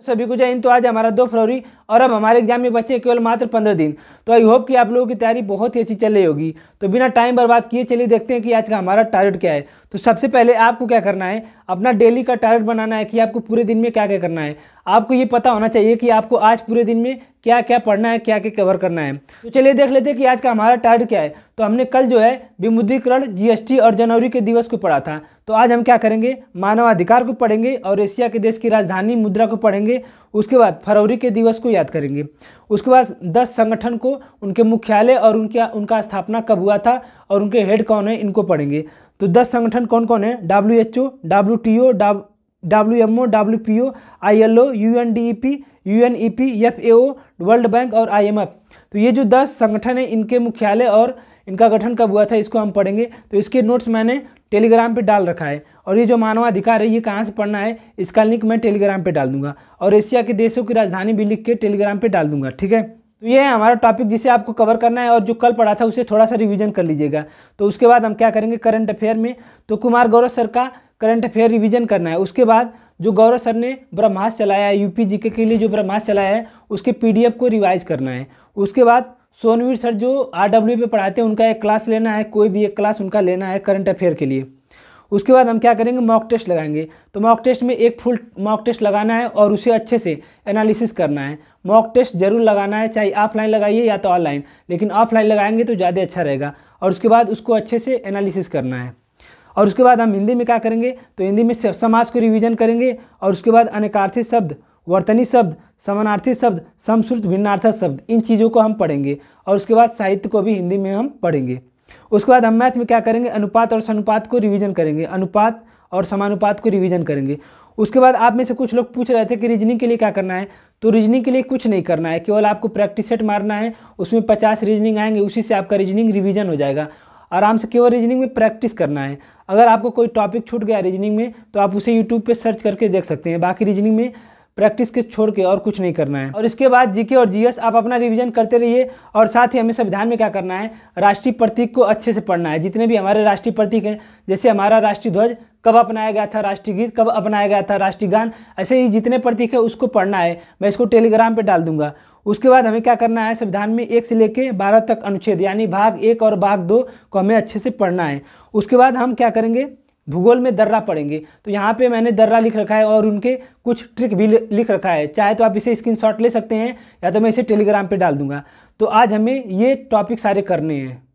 तो सभी को जय हिंद तो आज हमारा दो फरवरी और अब हमारे एग्जाम में बचे केवल मात्र पंद्रह दिन तो आई होप कि आप लोगों की तैयारी बहुत ही अच्छी चल रही होगी तो बिना टाइम बर्बाद किए चलिए देखते हैं कि आज का हमारा टारगेट क्या है तो सबसे पहले आपको क्या करना है अपना डेली का टारगेट बनाना है कि आपको पूरे दिन में क्या क्या करना है आपको ये पता होना चाहिए कि आपको आज पूरे दिन में क्या क्या पढ़ना है क्या क्या कवर करना है तो चलिए देख लेते हैं कि आज का हमारा टारगेट क्या है तो हमने कल जो है विमुद्रीकरण जीएसटी और जनवरी के दिवस को पढ़ा था तो आज हम क्या करेंगे मानवाधिकार को पढ़ेंगे और एशिया के देश की राजधानी मुद्रा को पढ़ेंगे उसके बाद फरवरी के दिवस को याद करेंगे उसके बाद दस संगठन को उनके मुख्यालय और उनका उनका स्थापना कब हुआ था और उनके हेड कौन है इनको पढ़ेंगे तो दस संगठन कौन कौन है W H O W T O W M O W P O I L O U N D E P U N E P F A O World Bank और आई एम एफ तो ये जो दस संगठन है इनके मुख्यालय और इनका गठन कब हुआ था इसको हम पढ़ेंगे तो इसके नोट्स मैंने टेलीग्राम पे डाल रखा है और ये जो मानवाधिकार है ये कहाँ से पढ़ना है इसका लिंक मैं टेलीग्राम पे डाल दूंगा और एशिया के देशों की राजधानी भी लिख के टेलीग्राम पे डाल दूंगा ठीक है तो ये है हमारा टॉपिक जिसे आपको कवर करना है और जो कल पढ़ा था उसे थोड़ा सा रिवीजन कर लीजिएगा तो उसके बाद हम क्या करेंगे करंट अफेयर में तो कुमार गौरव सर का करंट अफेयर रिवीजन करना है उसके बाद जो गौरव सर ने ब्रह्मास चलाया है यूपी जीके के लिए जो ब्रह्मास चलाया है उसके पीडीएफ को रिवाइज करना है उसके बाद सोनवीर सर जो आर पे पढ़ाते हैं उनका एक क्लास लेना है कोई भी एक क्लास उनका लेना है करंट अफेयर के लिए उसके बाद हम क्या करेंगे मॉक टेस्ट लगाएंगे तो मॉक टेस्ट में एक फुल मॉक टेस्ट लगाना है और उसे अच्छे से एनालिसिस करना है मॉक टेस्ट जरूर लगाना है चाहे ऑफलाइन लगाइए या तो ऑनलाइन लेकिन ऑफलाइन लगाएंगे तो ज़्यादा अच्छा रहेगा और उसके बाद उसको अच्छे से एनालिसिस करना है और उसके बाद हम हिंदी में क्या करेंगे तो हिंदी में समाज को रिविजन करेंगे और उसके बाद अनेकार्थी शब्द वर्तनी शब्द समानार्थी शब्द समश्रुत भिन्नार्थक शब्द इन चीज़ों को हम पढ़ेंगे और उसके बाद साहित्य को भी हिंदी में हम पढ़ेंगे उसके बाद हम मैथ में क्या करेंगे अनुपात और समानुपात को रिवीजन करेंगे अनुपात और समानुपात को रिवीजन करेंगे उसके बाद आप में से कुछ लोग पूछ रहे थे कि रीजनिंग के लिए क्या करना है तो रीजनिंग के लिए कुछ नहीं करना है केवल आपको प्रैक्टिस सेट मारना है उसमें पचास रीजनिंग आएंगे उसी से आपका रीजनिंग रिविजन हो जाएगा आराम से केवल रीजनिंग में प्रैक्टिस करना है अगर आपको कोई टॉपिक छूट गया रीजनिंग में तो आप उसे यूट्यूब पर सर्च करके देख सकते हैं बाकी रीजनिंग में प्रैक्टिस के छोड़ के और कुछ नहीं करना है और इसके बाद जीके और जीएस आप अपना रिविजन करते रहिए और साथ ही हमें संविधान में क्या करना है राष्ट्रीय प्रतीक को अच्छे से पढ़ना है जितने भी हमारे राष्ट्रीय प्रतीक हैं जैसे हमारा राष्ट्रीय ध्वज कब अपनाया गया था राष्ट्रीय गीत कब अपनाया गया था राष्ट्रीय गान ऐसे ही जितने प्रतीक है उसको पढ़ना है मैं इसको टेलीग्राम पर डाल दूंगा उसके बाद हमें क्या करना है संविधान में एक से लेकर बारह तक अनुच्छेद यानी भाग एक और भाग दो को हमें अच्छे से पढ़ना है उसके बाद हम क्या करेंगे भूगोल में दर्रा पढ़ेंगे तो यहाँ पे मैंने दर्रा लिख रखा है और उनके कुछ ट्रिक भी लिख रखा है चाहे तो आप इसे स्क्रीनशॉट ले सकते हैं या तो मैं इसे टेलीग्राम पे डाल दूंगा तो आज हमें ये टॉपिक सारे करने हैं